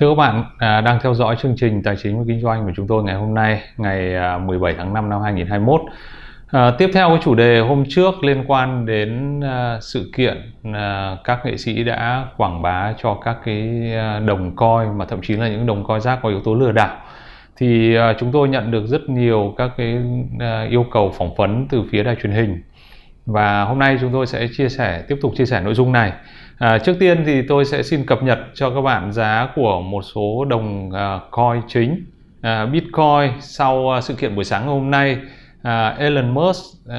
Thưa các bạn à, đang theo dõi chương trình Tài chính và Kinh doanh của chúng tôi ngày hôm nay, ngày 17 à, tháng 5 năm 2021. À, tiếp theo cái chủ đề hôm trước liên quan đến à, sự kiện à, các nghệ sĩ đã quảng bá cho các cái à, đồng coi mà thậm chí là những đồng coi rác có yếu tố lừa đảo thì à, chúng tôi nhận được rất nhiều các cái à, yêu cầu phỏng vấn từ phía đài truyền hình và hôm nay chúng tôi sẽ chia sẻ tiếp tục chia sẻ nội dung này à, trước tiên thì tôi sẽ xin cập nhật cho các bạn giá của một số đồng uh, coin chính uh, bitcoin sau uh, sự kiện buổi sáng hôm nay uh, Elon Musk uh,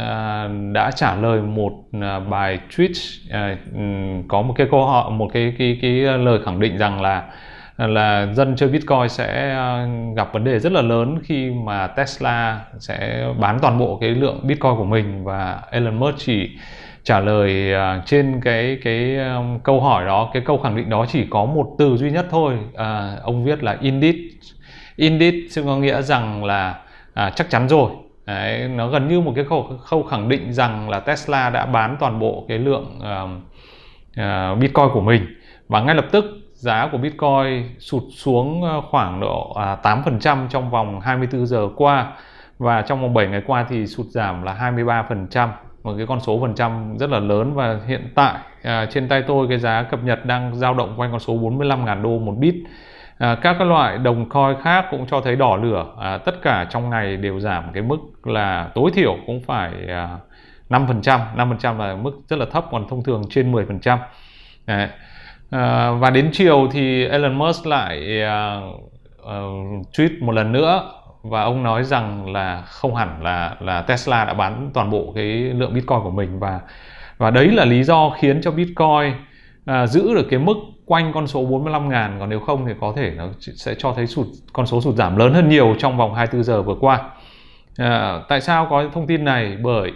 đã trả lời một uh, bài tweet uh, có một cái câu hỏi một cái cái cái lời khẳng định rằng là là dân chơi Bitcoin sẽ à, gặp vấn đề rất là lớn khi mà Tesla sẽ bán toàn bộ cái lượng Bitcoin của mình và Elon Musk chỉ trả lời à, trên cái cái à, câu hỏi đó cái câu khẳng định đó chỉ có một từ duy nhất thôi à, ông viết là indeed indeed, indeed ซึ่ có nghĩa rằng là à, chắc chắn rồi Đấy, nó gần như một cái khâu, khâu khẳng định rằng là Tesla đã bán toàn bộ cái lượng uh, uh, Bitcoin của mình và ngay lập tức giá của Bitcoin sụt xuống ờ, khoảng độ 8% à, trong vòng 24 giờ qua và trong vòng 7 ngày qua thì sụt giảm là 23% một cái con số phần trăm rất là lớn và hiện tại à, trên tay tôi cái giá cập nhật đang dao động quanh con số 45.000 đô một bit à, các cái loại đồng coin khác cũng cho thấy đỏ lửa à, tất cả trong ngày đều giảm cái mức là tối thiểu cũng phải à, 5% 5% là mức rất là thấp còn thông thường trên 10% Đấy. Ờ, và đến chiều thì Elon Musk lại à, uh, tweet một lần nữa và ông nói rằng là không hẳn là là Tesla đã bán toàn bộ cái lượng Bitcoin của mình và và đấy là lý do khiến cho Bitcoin uh, giữ được cái mức quanh con số 45 ngàn còn nếu không thì có thể nó sẽ cho thấy sụt con số sụt giảm lớn hơn nhiều trong vòng 24 giờ vừa qua. À, tại sao có thông tin này? Bởi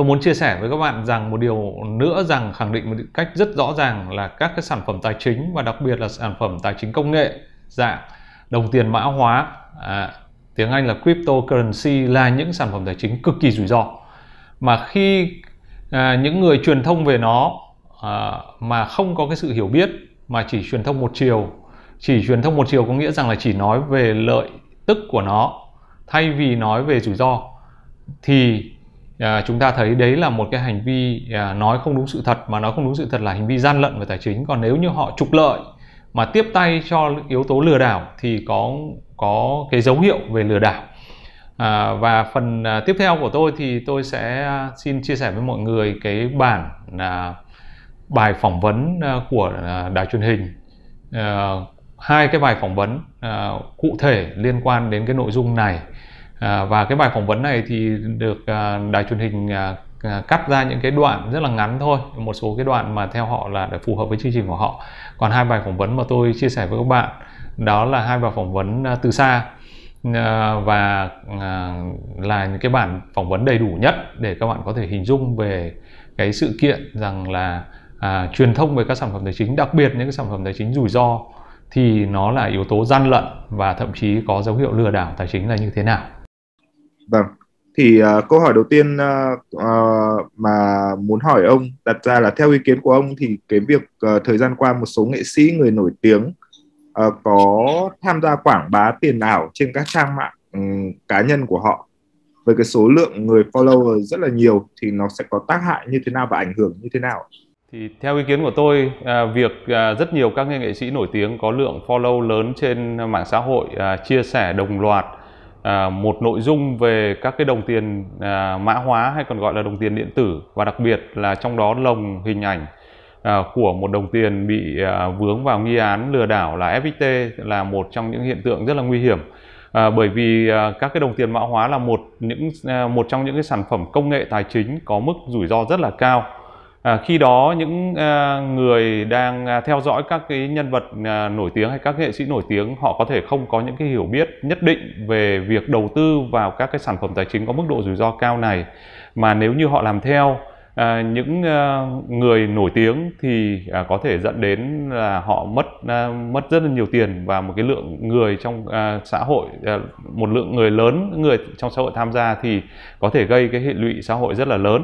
Tôi muốn chia sẻ với các bạn rằng một điều nữa rằng khẳng định một cách rất rõ ràng là các cái sản phẩm tài chính và đặc biệt là sản phẩm tài chính công nghệ dạng đồng tiền mã hóa à, tiếng Anh là cryptocurrency là những sản phẩm tài chính cực kỳ rủi ro mà khi à, những người truyền thông về nó à, mà không có cái sự hiểu biết mà chỉ truyền thông một chiều chỉ truyền thông một chiều có nghĩa rằng là chỉ nói về lợi tức của nó thay vì nói về rủi ro thì à, chúng ta thấy đấy là một cái hành vi à, nói không đúng sự thật mà nói không đúng sự thật là hành vi gian lận về tài chính còn nếu như họ trục lợi mà tiếp tay cho yếu tố lừa đảo thì có có cái dấu hiệu về lừa đảo à, và phần à, tiếp theo của tôi thì tôi sẽ à, xin chia sẻ với mọi người cái bản à, bài phỏng vấn à, của à, đài truyền hình à, hai cái bài phỏng vấn à, cụ thể liên quan đến cái nội dung này À, và cái bài phỏng vấn này thì được à, đài truyền hình à, cắt ra những cái đoạn rất là ngắn thôi một số cái đoạn mà theo họ là để phù hợp với chương trình của họ còn hai bài phỏng vấn mà tôi chia sẻ với các bạn đó là hai bài phỏng vấn từ xa và là những cái bản phỏng vấn đầy đủ nhất để các bạn có thể hình dung về cái sự kiện rằng là à, truyền thông về các sản phẩm tài chính đặc biệt những cái sản phẩm tài chính rủi ro thì nó là yếu tố gian lận và thậm chí có dấu hiệu lừa đảo tài chính là như thế nào Vâng. Thì uh, câu hỏi đầu tiên uh, uh, mà muốn hỏi ông đặt ra là theo ý kiến của ông thì cái việc uh, thời gian qua một số nghệ sĩ người nổi tiếng uh, có tham gia quảng bá tiền ảo trên các trang mạng um, cá nhân của họ với cái số lượng người follower rất là nhiều thì nó sẽ có tác hại như thế nào và ảnh hưởng như thế nào? Thì theo ý kiến của tôi, việc rất nhiều các nghệ sĩ nổi tiếng có lượng follow lớn trên mạng xã hội chia sẻ đồng loạt à, một nội dung về các cái đồng tiền à, mã hóa hay còn gọi là đồng tiền điện tử và đặc biệt là trong đó lồng hình ảnh à, của một đồng tiền bị à, vướng vào nghi án lừa đảo là FXT là một trong những hiện tượng rất là nguy hiểm à, bởi vì à, các cái đồng tiền mã hóa là một những à, một trong những cái sản phẩm công nghệ tài chính có mức rủi ro rất là cao À, khi đó những à, người đang à, theo dõi các cái nhân vật à, nổi tiếng hay các nghệ sĩ nổi tiếng họ có thể không có những cái hiểu biết nhất định về việc đầu tư vào các cái sản phẩm tài chính có mức độ rủi ro cao này mà nếu như họ làm theo à, những à, người nổi tiếng thì à, có thể dẫn đến là họ mất à, mất rất là nhiều tiền và một cái lượng người trong à, xã hội à, một lượng người lớn người trong xã hội tham gia thì có thể gây cái hệ lụy xã hội rất là lớn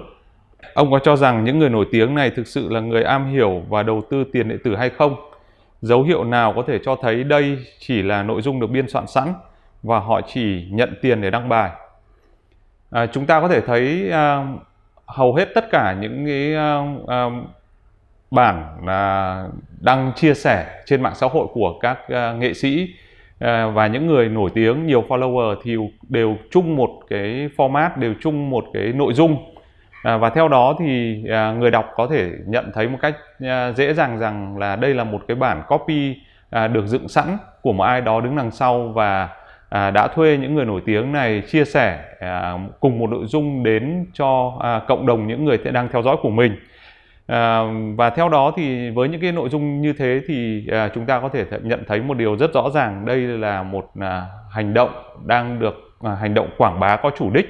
Ông có cho rằng những người nổi tiếng này thực sự là người am hiểu và đầu tư tiền điện tử hay không? Dấu hiệu nào có thể cho thấy đây chỉ là nội dung được biên soạn sẵn và họ chỉ nhận tiền để đăng bài? À, chúng ta có thể thấy à, hầu hết tất cả những cái à, à, bản à, đăng chia sẻ trên mạng xã hội của các à, nghệ sĩ à, và những người nổi tiếng nhiều follower thì đều chung một cái format đều chung một cái nội dung à, và theo đó thì à, người đọc có thể nhận thấy một cách à, dễ dàng rằng là đây là một cái bản copy à, được dựng sẵn của một ai đó đứng đằng sau và à, đã thuê những người nổi tiếng này chia sẻ à, cùng một nội dung đến cho à, cộng đồng những người đang theo dõi của mình à, và theo đó thì với những cái nội dung như thế thì à, chúng ta có thể nhận thấy một điều rất rõ ràng đây là một à, hành động đang được à, hành động quảng bá có chủ đích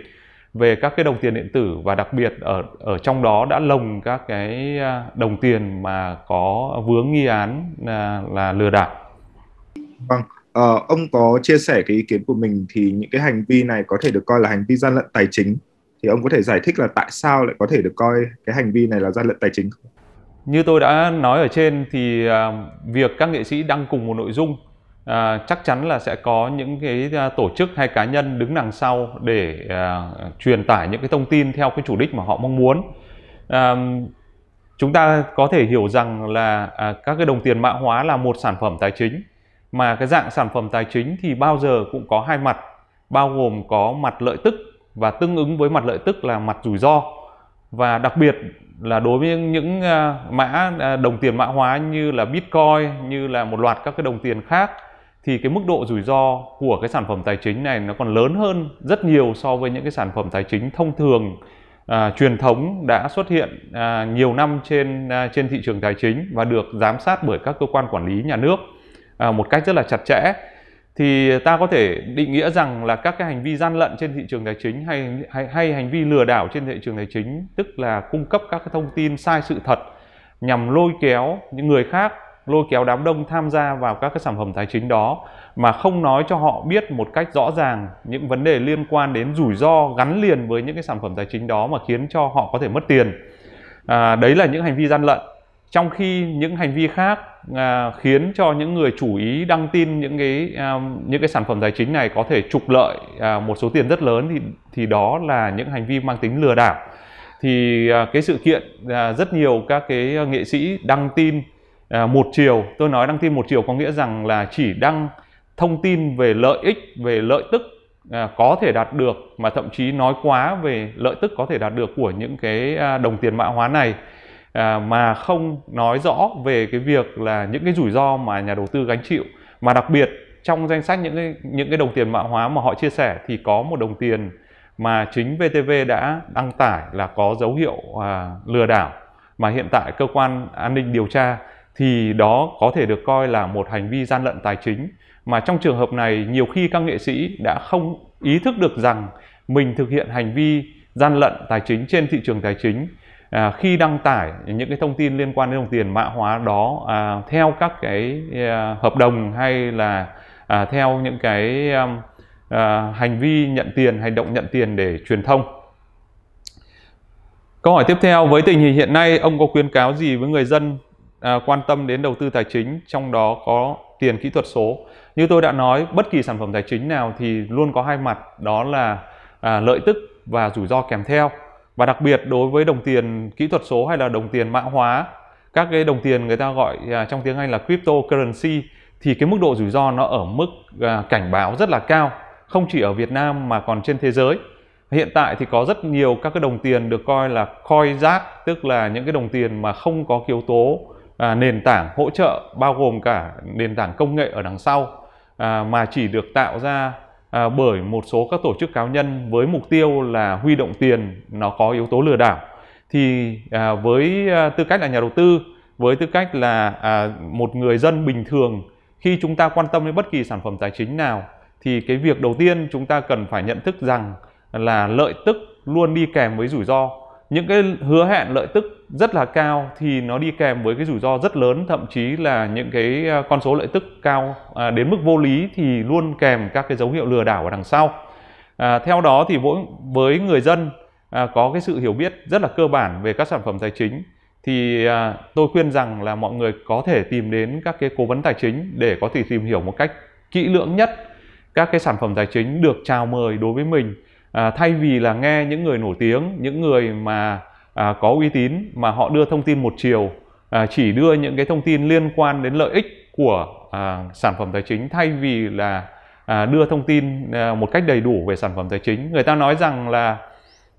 về các cái đồng tiền điện tử và đặc biệt ở ở trong đó đã lồng các cái à, đồng tiền mà có vướng nghi án là, là lừa đảo. Vâng, ờ, ông có chia sẻ cái ý kiến của mình thì những cái hành vi này có thể được coi là hành vi gian lận tài chính thì ông có thể giải thích là tại sao lại có thể được coi cái hành vi này là gian lận tài chính không? Như tôi đã nói ở trên thì à, việc các nghệ sĩ đăng cùng một nội dung à, chắc chắn là sẽ có những cái à, tổ chức hay cá nhân đứng đằng sau để à, truyền tải những cái thông tin theo cái chủ đích mà họ mong muốn à, chúng ta có thể hiểu rằng là à, các cái đồng tiền mã hóa là một sản phẩm tài chính mà cái dạng sản phẩm tài chính thì bao giờ cũng có hai mặt bao gồm có mặt lợi tức và tương ứng với mặt lợi tức là mặt rủi ro và đặc biệt là đối với những à, mã à, đồng tiền mã hóa như là bitcoin như là một loạt các cái đồng tiền khác thì cái mức độ rủi ro của cái sản phẩm tài chính này nó còn lớn hơn rất nhiều so với những cái sản phẩm tài chính thông thường à, truyền thống đã xuất hiện à, nhiều năm trên à, trên thị trường tài chính và được giám sát bởi các cơ quan quản lý nhà nước à, một cách rất là chặt chẽ thì ta có thể định nghĩa rằng là các cái hành vi gian lận trên thị trường tài chính hay hay, hay hành vi lừa đảo trên thị trường tài chính tức là cung cấp các cái thông tin sai sự thật nhằm lôi kéo những người khác lôi kéo đám đông tham gia vào các cái sản phẩm tài chính đó mà không nói cho họ biết một cách rõ ràng những vấn đề liên quan đến rủi ro gắn liền với những cái sản phẩm tài chính đó mà khiến cho họ có thể mất tiền à, đấy là những hành vi gian lận trong khi những hành vi khác à, khiến cho những người chủ ý đăng tin những cái à, những cái sản phẩm tài chính này có thể trục lợi à, một số tiền rất lớn thì thì đó là những hành vi mang tính lừa đảo thì à, cái sự kiện à, rất nhiều các cái nghệ sĩ đăng tin À, một chiều tôi nói đăng tin một chiều có nghĩa rằng là chỉ đăng thông tin về lợi ích về lợi tức à, có thể đạt được mà thậm chí nói quá về lợi tức có thể đạt được của những cái à, đồng tiền mã hóa này mà không nói rõ về cái việc là những cái rủi ro mà nhà đầu tư gánh chịu mà đặc biệt trong danh sách những cái, những cái đồng tiền mã hóa mà họ chia sẻ thì có một đồng tiền mà chính VTV đã đăng tải là có dấu hiệu à, lừa đảo mà hiện tại cơ quan an ninh điều tra thì đó có thể được coi là một hành vi gian lận tài chính mà trong trường hợp này nhiều khi các nghệ sĩ đã không ý thức được rằng mình thực hiện hành vi gian lận tài chính trên thị trường tài chính à, khi đăng tải những cái thông tin liên quan đến đồng tiền mã hóa đó à, theo các cái à, hợp đồng hay là à, theo những cái à, à, hành vi nhận tiền hành động nhận tiền để truyền thông câu hỏi tiếp theo với tình hình hiện nay ông có khuyến cáo gì với người dân À, quan tâm đến đầu tư tài chính trong đó có tiền kỹ thuật số như tôi đã nói bất kỳ sản phẩm tài chính nào thì luôn có hai mặt đó là à, lợi tức và rủi ro kèm theo và đặc biệt đối với đồng tiền kỹ thuật số hay là đồng tiền mã hóa các cái đồng tiền người ta gọi à, trong tiếng Anh là cryptocurrency thì cái mức độ rủi ro nó ở mức à, cảnh báo rất là cao không chỉ ở Việt Nam mà còn trên thế giới hiện tại thì có rất nhiều các cái đồng tiền được coi là coin rác tức là những cái đồng tiền mà không có yếu tố à, nền tảng hỗ trợ bao gồm cả nền tảng công nghệ ở đằng sau à, mà chỉ được tạo ra à, bởi một số các tổ chức cá nhân với mục tiêu là huy động tiền nó có yếu tố lừa đảo thì à, với à, tư cách là nhà đầu tư với tư cách là à, một người dân bình thường khi chúng ta quan tâm đến bất kỳ sản phẩm tài chính nào thì cái việc đầu tiên chúng ta cần phải nhận thức rằng là lợi tức luôn đi kèm với rủi ro những cái hứa hẹn lợi tức rất là cao thì nó đi kèm với cái rủi ro rất lớn thậm chí là những cái à, con số lợi tức cao à, đến mức vô lý thì luôn kèm các cái dấu hiệu lừa đảo ở đằng sau à, theo đó thì mỗi với người dân à, có cái sự hiểu biết rất là cơ bản về các sản phẩm tài chính thì à, tôi khuyên rằng là mọi người có thể tìm đến các cái cố vấn tài chính để có thể tìm hiểu một cách kỹ lưỡng nhất các cái sản phẩm tài chính được chào mời đối với mình à, thay vì là nghe những người nổi tiếng những người mà à, có uy tín mà họ đưa thông tin một chiều à, chỉ đưa những cái thông tin liên quan đến lợi ích của à, sản phẩm tài chính thay vì là à, đưa thông tin à, một cách đầy đủ về sản phẩm tài chính người ta nói rằng là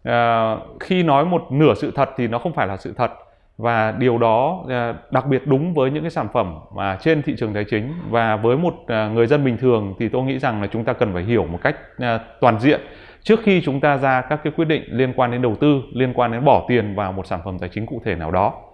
à, khi nói một nửa sự thật thì nó không phải là sự thật và điều đó à, đặc biệt đúng với những cái sản phẩm mà trên thị trường tài chính và với một à, người dân bình thường thì tôi nghĩ rằng là chúng ta cần phải hiểu một cách à, toàn diện trước khi chúng ta ra các cái quyết định liên quan đến đầu tư liên quan đến bỏ tiền vào một sản phẩm tài chính cụ thể nào đó